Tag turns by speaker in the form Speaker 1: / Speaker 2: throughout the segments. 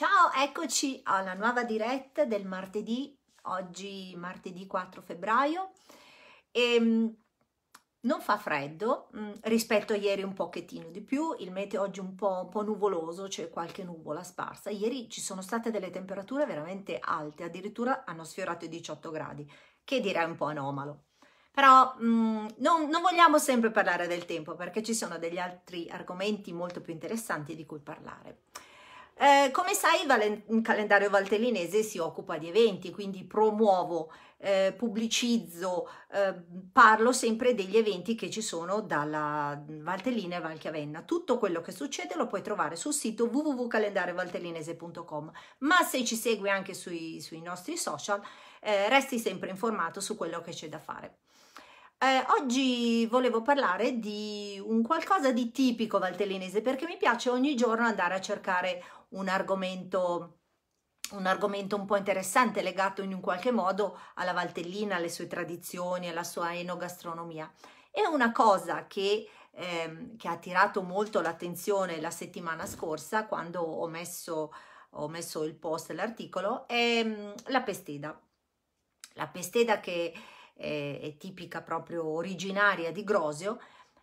Speaker 1: Ciao, eccoci alla nuova diretta del martedì, oggi martedì 4 febbraio. E, ehm, non fa freddo, mm, rispetto a ieri un pochettino di più, il meteo oggi un po', un po', nuvoloso, c'è qualche nuvola sparsa. Ieri ci sono state delle temperature veramente alte, addirittura hanno sfiorato i 18 gradi, che direi un po' anomalo. Però mh, mm, non, non vogliamo sempre parlare del tempo perché ci sono degli altri argomenti molto più interessanti di cui parlare. Eh, come sai, il, valen- il calendario valtellinese si occupa di eventi, quindi promuovo eh, pubblicizzo, eh, parlo sempre degli eventi che ci sono dalla Valtellina e Valchiavenna. Tutto quello che succede lo puoi trovare sul sito www.calendariovaltellinese.com, ma se ci segui anche sui, sui nostri social eh, resti sempre informato su quello che c'è da fare. Eh, oggi volevo parlare di un qualcosa di tipico valtellinese perché mi piace ogni giorno andare a cercare un argomento, un argomento un po' interessante legato in un qualche modo alla Valtellina, alle sue tradizioni, alla sua enogastronomia. E una cosa che, ehm, che ha attirato molto l'attenzione la settimana scorsa quando ho messo, ho messo il post, l'articolo, è mm, la pesteda. La pesteda che eh, è tipica proprio originaria di Grosio.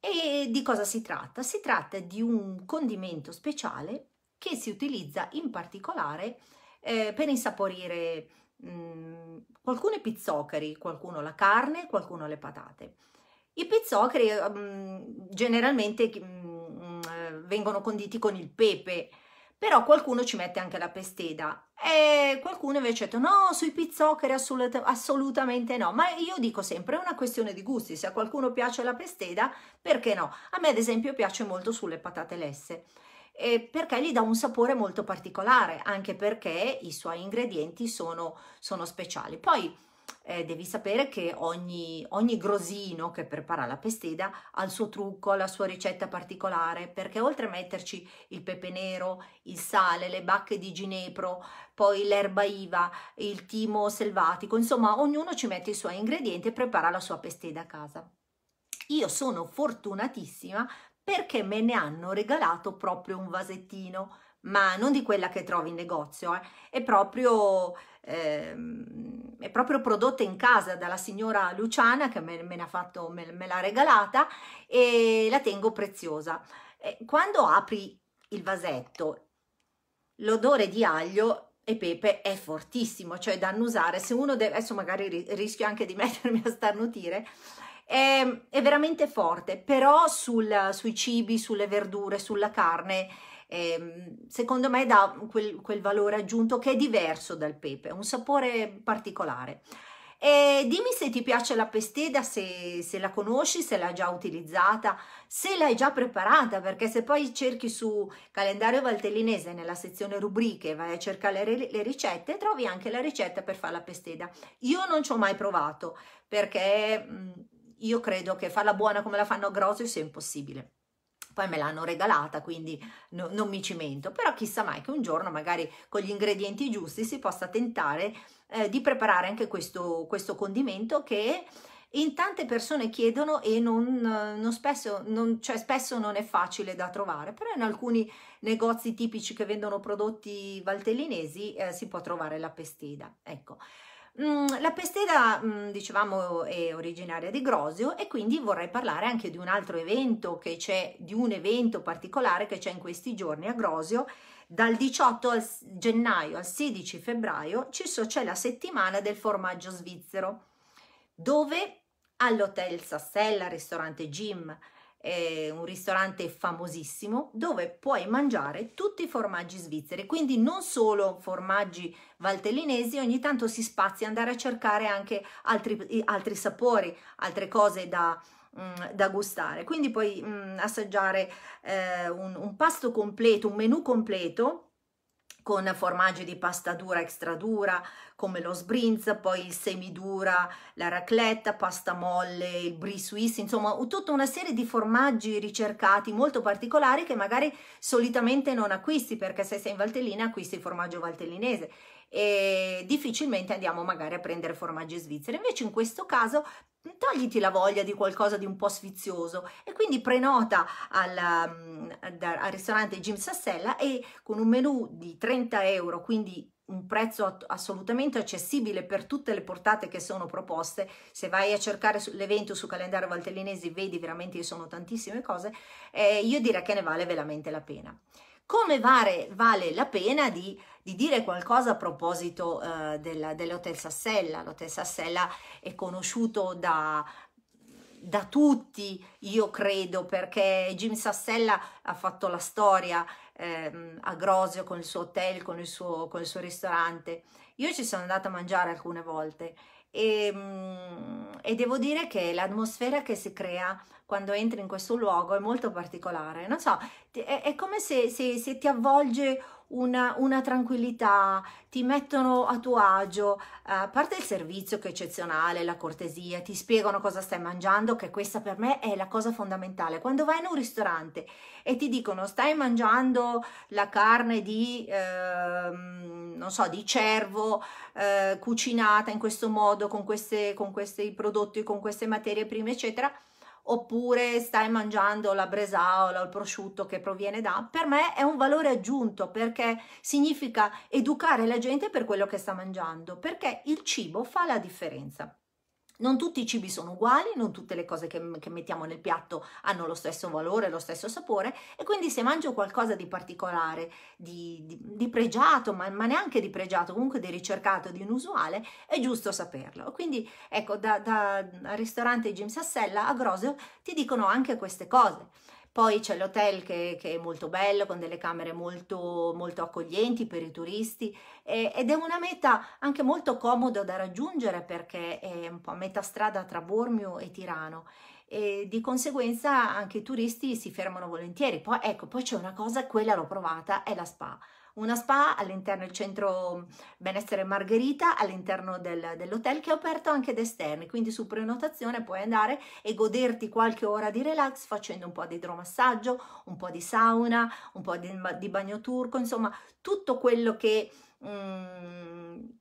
Speaker 1: E di cosa si tratta? Si tratta di un condimento speciale che si utilizza in particolare eh, per insaporire mh, mm, alcuni pizzoccheri, qualcuno la carne, qualcuno le patate. I pizzoccheri mh, mm, generalmente mh, mm, vengono conditi con il pepe, però qualcuno ci mette anche la pesteda e qualcuno invece ha detto no, sui pizzoccheri assolut- assolutamente no. Ma io dico sempre, è una questione di gusti, se a qualcuno piace la pesteda, perché no? A me ad esempio piace molto sulle patate lesse. Eh, perché gli dà un sapore molto particolare, anche perché i suoi ingredienti sono, sono speciali. Poi eh, devi sapere che ogni, ogni grosino che prepara la pesteda ha il suo trucco, la sua ricetta particolare, perché oltre a metterci il pepe nero, il sale, le bacche di ginepro, poi l'erba iva, il timo selvatico, insomma ognuno ci mette i suoi ingredienti e prepara la sua pesteda a casa. Io sono fortunatissima perché me ne hanno regalato proprio un vasettino ma non di quella che trovi in negozio, eh. è, proprio, ehm, è, proprio, prodotta in casa dalla signora Luciana che me, me, fatto, me, me l'ha regalata e la tengo preziosa. Eh, quando apri il vasetto, l'odore di aglio e pepe è fortissimo, cioè da annusare. Se uno deve, adesso magari rischio anche di mettermi a starnutire, è, è veramente forte, però sul, sui cibi, sulle verdure, sulla carne eh, secondo me dà quel, quel, valore aggiunto che è diverso dal pepe, un sapore particolare. E dimmi se ti piace la pesteda, se, se la conosci, se l'hai già utilizzata, se l'hai già preparata, perché se poi cerchi su calendario valtellinese nella sezione rubriche, vai a cercare le, le ricette, trovi anche la ricetta per fare la pesteda. Io non ci ho mai provato perché mh, mm, io credo che farla buona come la fanno a Grosio sia impossibile poi me l'hanno regalata, quindi no, non mi cimento, però chissà mai che un giorno magari con gli ingredienti giusti si possa tentare eh, di preparare anche questo, questo condimento che in tante persone chiedono e non, non spesso, non, cioè spesso non è facile da trovare, però in alcuni negozi tipici che vendono prodotti valtellinesi eh, si può trovare la pestida. Ecco, Mm, la pestera, mm, dicevamo, è originaria di Grosio e quindi vorrei parlare anche di un altro evento che c'è, di un evento particolare che c'è in questi giorni a Grosio. Dal 18 al gennaio al 16 febbraio c'è la settimana del formaggio svizzero, dove all'Hotel Sassella, ristorante Jim, è un ristorante famosissimo dove puoi mangiare tutti i formaggi svizzeri, quindi non solo formaggi valtellinesi, ogni tanto si spazia andare a cercare anche altri, altri sapori, altre cose da, mm, da gustare. Quindi puoi mh, mm, assaggiare eh, un, un, pasto completo, un menù completo con formaggi di pasta dura extra dura come lo sbrinza, poi il semidura, la racletta, pasta molle, il brie suisse, insomma tutta una serie di formaggi ricercati molto particolari che magari solitamente non acquisti perché se sei in Valtellina acquisti il formaggio valtellinese e difficilmente andiamo magari a prendere formaggi svizzeri. Invece in questo caso togliti la voglia di qualcosa di un po' sfizioso e quindi prenota alla, al ristorante Jim Sassella e con un menù di 30 euro, quindi un prezzo assolutamente accessibile per tutte le portate che sono proposte. Se vai a cercare l'evento su calendario valtellinesi, vedi veramente che sono tantissime cose. Eh, io direi che ne vale veramente la pena come vale, vale la pena di, di, dire qualcosa a proposito eh, della, dell'Hotel Sassella. L'Hotel Sassella è conosciuto da, da tutti, io credo, perché Jim Sassella ha fatto la storia ehm, a Grosio con il suo hotel, con il suo, con il suo ristorante. Io ci sono andata a mangiare alcune volte e, ehm, e, devo dire che l'atmosfera che si crea quando entri in questo luogo è molto particolare. Non so, è, è come se, se, se ti avvolge una, una tranquillità, ti mettono a tuo agio, eh, a parte il servizio che è eccezionale, la cortesia, ti spiegano cosa stai mangiando, che questa per me è la cosa fondamentale. Quando vai in un ristorante e ti dicono stai mangiando la carne di, eh, non so, di cervo eh, cucinata in questo modo, con, queste, con questi prodotti, con queste materie prime, eccetera, oppure stai mangiando la bresaola o il prosciutto che proviene da, per me è un valore aggiunto perché significa educare la gente per quello che sta mangiando, perché il cibo fa la differenza. Non tutti i cibi sono uguali, non tutte le cose che, che, mettiamo nel piatto hanno lo stesso valore, lo stesso sapore e quindi se mangio qualcosa di particolare, di, di, di pregiato, ma, ma, neanche di pregiato, comunque di ricercato, di inusuale, è giusto saperlo. Quindi ecco, da, da al ristorante Jim Sassella a Grosio ti dicono anche queste cose. Poi c'è l'hotel che, che, è molto bello, con delle camere molto, molto accoglienti per i turisti eh, ed è una meta anche molto comoda da raggiungere perché è un po' a metà strada tra Bormio e Tirano e di conseguenza anche i turisti si fermano volentieri. Poi ecco, poi c'è una cosa, quella l'ho provata, è la spa una spa all'interno del centro benessere Margherita, all'interno del, dell'hotel che è aperto anche ad esterni, quindi su prenotazione puoi andare e goderti qualche ora di relax facendo un po' di idromassaggio, un po' di sauna, un po' di, di bagno turco, insomma tutto quello che... Mm,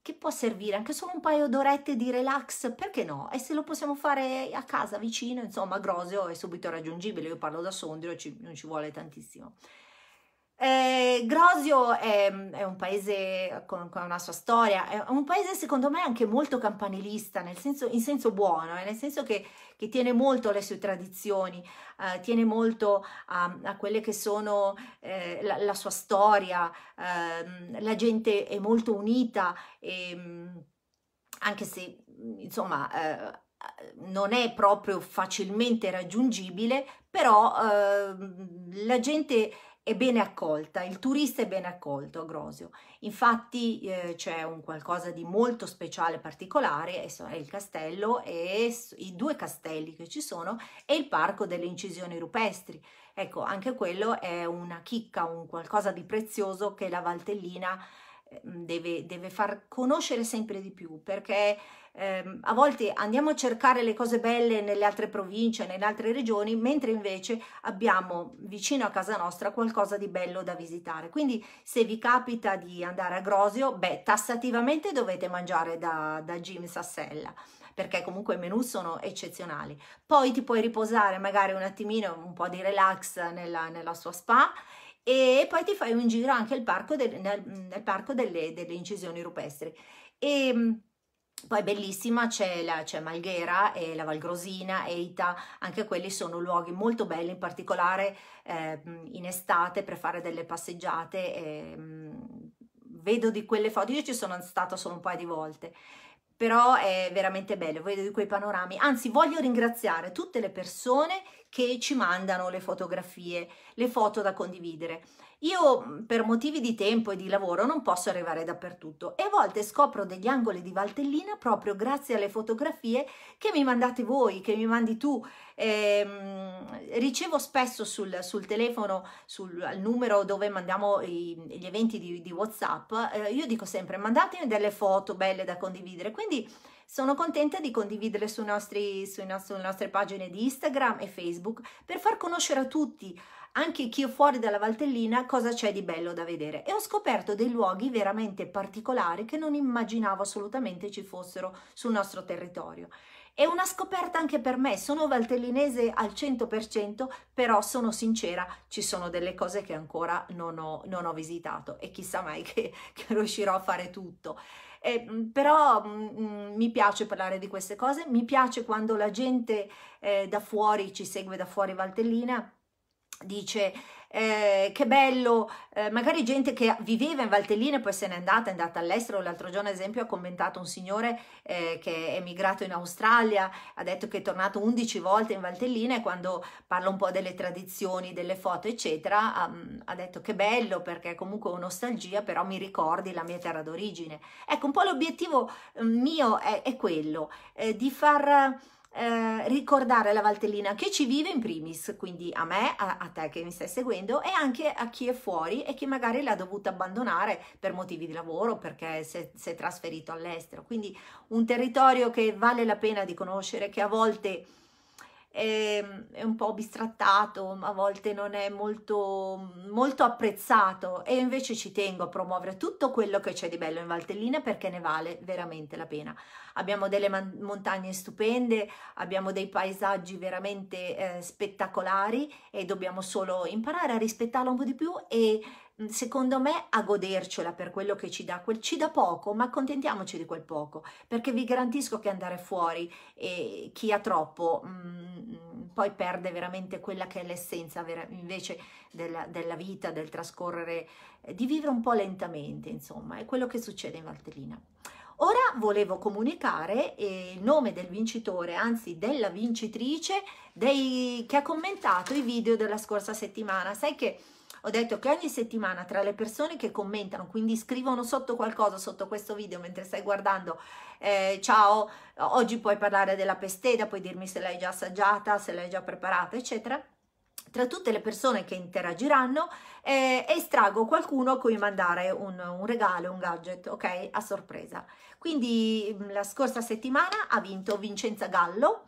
Speaker 1: che può servire anche solo un paio d'orette di relax, perché no? E se lo possiamo fare a casa, vicino, insomma, Grosio è subito raggiungibile, io parlo da Sondrio, ci, non ci vuole tantissimo. Eh, Grosio è, è, un paese con, con, una sua storia, è un paese secondo me anche molto campanilista, nel senso, in senso buono, eh, nel senso che, che, tiene molto alle sue tradizioni, eh, tiene molto a, a, quelle che sono eh, la, la, sua storia, ehm, la gente è molto unita, e, mm, anche se mm, insomma eh, non è proprio facilmente raggiungibile, però ehm, la gente è bene accolta, il turista è ben accolto a Grosio. Infatti eh, c'è un qualcosa di molto speciale, particolare, è il castello e i due castelli che ci sono e il parco delle incisioni rupestri. Ecco, anche quello è una chicca, un qualcosa di prezioso che la Valtellina eh, deve, deve far conoscere sempre di più perché eh, a volte andiamo a cercare le cose belle nelle altre province, nelle altre regioni, mentre invece abbiamo vicino a casa nostra qualcosa di bello da visitare. Quindi se vi capita di andare a Grosio, beh, tassativamente dovete mangiare da, da Jim Sassella perché comunque i menù sono eccezionali. Poi ti puoi riposare magari un attimino, un po' di relax nella, nella sua spa e poi ti fai un giro anche parco del, nel, nel, parco delle, delle incisioni rupestri. E, ehm, poi è bellissima c'è, la, c'è Malghera e la Valgrosina, Eita, anche quelli sono luoghi molto belli, in particolare eh, in estate per fare delle passeggiate. Eh, vedo di quelle foto, io ci sono stata solo un paio di volte, però è veramente bello, vedo di quei panorami. Anzi, voglio ringraziare tutte le persone che ci mandano le fotografie, le foto da condividere. Io mhmm, per motivi di tempo e di lavoro non posso arrivare dappertutto e a volte scopro degli angoli di Valtellina proprio grazie alle fotografie che mi mandate voi, che mi mandi tu. Eh, ricevo spesso sul, sul telefono, sul, al numero dove mandiamo i, gli eventi di, di Whatsapp, eh, io dico sempre mandatemi delle foto belle da condividere, quindi sono contenta di condividere sui nostri, sui nostri, sulle nostre pagine di Instagram e Facebook per far conoscere a tutti anche chi è fuori dalla Valtellina cosa c'è di bello da vedere e ho scoperto dei luoghi veramente particolari che non immaginavo assolutamente ci fossero sul nostro territorio. È una scoperta anche per me, sono valtellinese al 100%, però sono sincera, ci sono delle cose che ancora non ho, non ho visitato e chissà mai che, che riuscirò a fare tutto. Eh, però mh, mi piace parlare di queste cose, mi piace quando la gente eh, da fuori ci segue da fuori Valtellina dice eh, che bello, eh, magari gente che viveva in Valtellina e poi se n'è andata, è andata all'estero, l'altro giorno ad esempio ha commentato un signore eh, che è emigrato in Australia, ha detto che è tornato 11 volte in Valtellina e quando parla un po' delle tradizioni, delle foto eccetera, ha, ha detto che bello perché comunque ho nostalgia, però mi ricordi la mia terra d'origine. Ecco, un po' l'obiettivo mm, mio è, è quello, eh, di far eh, ricordare la Valtellina che ci vive in primis, quindi a me, a, a, te che mi stai seguendo e anche a chi è fuori e che magari l'ha dovuta abbandonare per motivi di lavoro perché si è trasferito all'estero. Quindi un territorio che vale la pena di conoscere, che a volte è, è un po' bistrattato, a volte non è molto, molto apprezzato e invece ci tengo a promuovere tutto quello che c'è di bello in Valtellina perché ne vale veramente la pena. Abbiamo delle man- montagne stupende, abbiamo dei paesaggi veramente eh, spettacolari e dobbiamo solo imparare a rispettarlo un po' di più e Mhmm, secondo me, a godercela per quello che ci dà. Quel, ci dà poco, ma accontentiamoci di quel poco, perché vi garantisco che andare fuori e ehm, chi ha troppo mh, mhmm, poi perde veramente quella che è l'essenza vera, invece della, della, vita, del trascorrere, eh, di vivere un po' lentamente, insomma, è quello che succede in Valtellina. Ora volevo comunicare eh, il nome del vincitore, anzi della vincitrice dei, che ha commentato i video della scorsa settimana. Sai che ho detto che ogni settimana tra le persone che commentano, quindi scrivono sotto qualcosa sotto questo video mentre stai guardando, eh, ciao, oggi puoi parlare della pesteda, puoi dirmi se l'hai già assaggiata, se l'hai già preparata, eccetera tra tutte le persone che interagiranno eh, estraggo qualcuno a cui mandare un, un, regalo, un gadget, ok? A sorpresa. Quindi mm, la scorsa settimana ha vinto Vincenza Gallo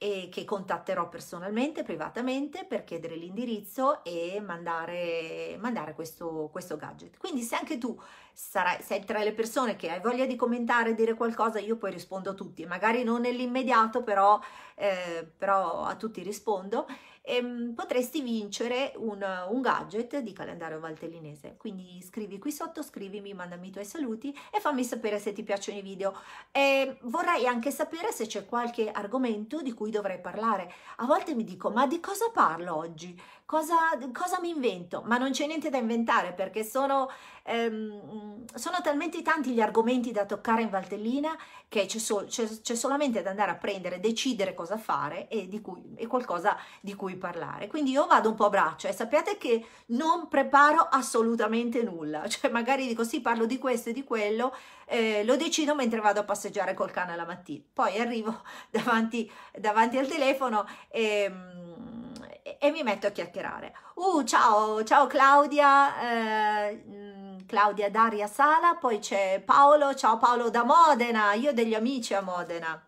Speaker 1: e che contatterò personalmente, privatamente, per chiedere l'indirizzo e mandare, mandare questo, questo, gadget. Quindi se anche tu sarai, sei tra le persone che hai voglia di commentare, dire qualcosa, io poi rispondo a tutti, magari non nell'immediato, però, eh, però a tutti rispondo ehm, potresti vincere un, un, gadget di calendario valtellinese. Quindi scrivi qui sotto, scrivimi, mandami i tuoi saluti e fammi sapere se ti piacciono i video. E ehm, vorrei anche sapere se c'è qualche argomento di cui dovrei parlare. A volte mi dico, ma di cosa parlo oggi? cosa, cosa, mi invento? Ma non c'è niente da inventare perché sono, ehm, sono talmente tanti gli argomenti da toccare in Valtellina che c'è, so, c'è, c'è solamente da andare a prendere, decidere cosa fare e, di cui, e qualcosa di cui parlare. Quindi io vado un po' a braccio e sappiate che non preparo assolutamente nulla, cioè magari dico sì parlo di questo e di quello, eh, lo decido mentre vado a passeggiare col cane la mattina, poi arrivo davanti, davanti al telefono e mm, e, mi metto a chiacchierare. Uh, ciao, ciao Claudia, eh, mm, Claudia Daria Sala, poi c'è Paolo, ciao Paolo da Modena, io ho degli amici a Modena,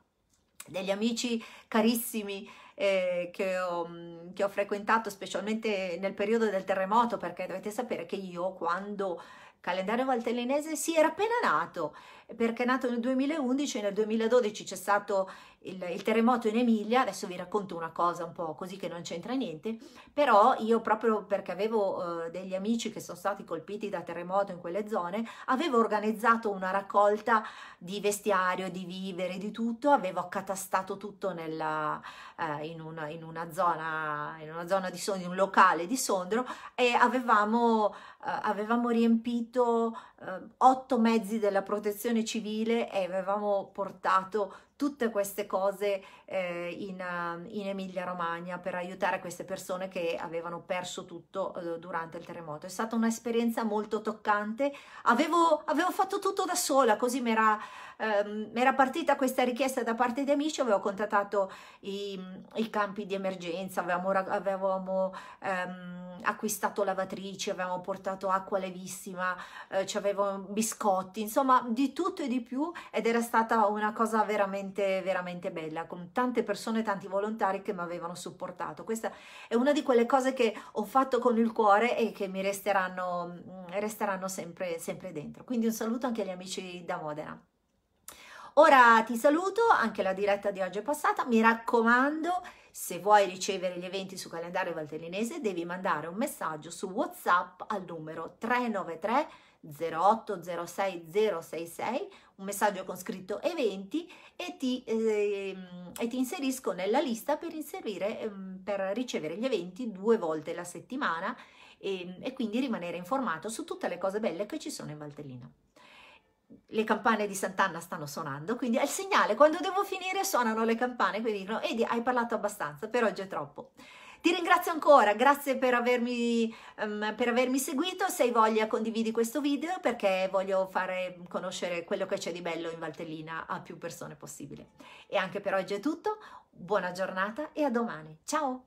Speaker 1: degli amici carissimi eh, che, ho, mm, che, ho, frequentato specialmente nel periodo del terremoto, perché dovete sapere che io quando calendario valtellinese si era appena nato, perché è nato nel 2011 nel 2012 c'è stato il, il, terremoto in Emilia, adesso vi racconto una cosa un po' così che non c'entra niente, però io proprio perché avevo eh, degli amici che sono stati colpiti da terremoto in quelle zone, avevo organizzato una raccolta di vestiario, di vivere, di tutto, avevo accatastato tutto nella, eh, in, una, in, una, zona, in una zona di Sondrio, in un locale di Sondrio e avevamo, eh, avevamo riempito Ehm, otto mezzi della protezione civile e avevamo portato tutte queste cose eh, in, eh, in Emilia Romagna per aiutare queste persone che avevano perso tutto eh, durante il terremoto. È stata un'esperienza molto toccante, avevo, avevo fatto tutto da sola, così mi era ehm, partita questa richiesta da parte di amici, avevo contattato i, i campi di emergenza, avevamo, avevamo ehm, acquistato lavatrici, avevamo portato acqua levissima, eh, avevamo biscotti, insomma di tutto e di più ed era stata una cosa veramente veramente, veramente bella, con tante persone, tanti volontari che mi avevano supportato. Questa è una di quelle cose che ho fatto con il cuore e che mi resteranno, mm, resteranno sempre, sempre dentro. Quindi un saluto anche agli amici da Modena. Ora ti saluto, anche la diretta di oggi è passata, mi raccomando se vuoi ricevere gli eventi su calendario valtellinese devi mandare un messaggio su Whatsapp al numero 393 08 06 066 un messaggio con scritto eventi e ti, eh, e ti inserisco nella lista per, eh, per ricevere gli eventi due volte la settimana e, ehm, e quindi rimanere informato su tutte le cose belle che ci sono in Valtellina le campane di Sant'Anna stanno suonando, quindi è il segnale, quando devo finire suonano le campane, quindi dicono, Edi hai parlato abbastanza, per oggi è troppo. Ti ringrazio ancora, grazie per avermi, um, per avermi seguito, se hai voglia condividi questo video perché voglio fare conoscere quello che c'è di bello in Valtellina a più persone possibile. E anche per oggi è tutto, buona giornata e a domani, ciao!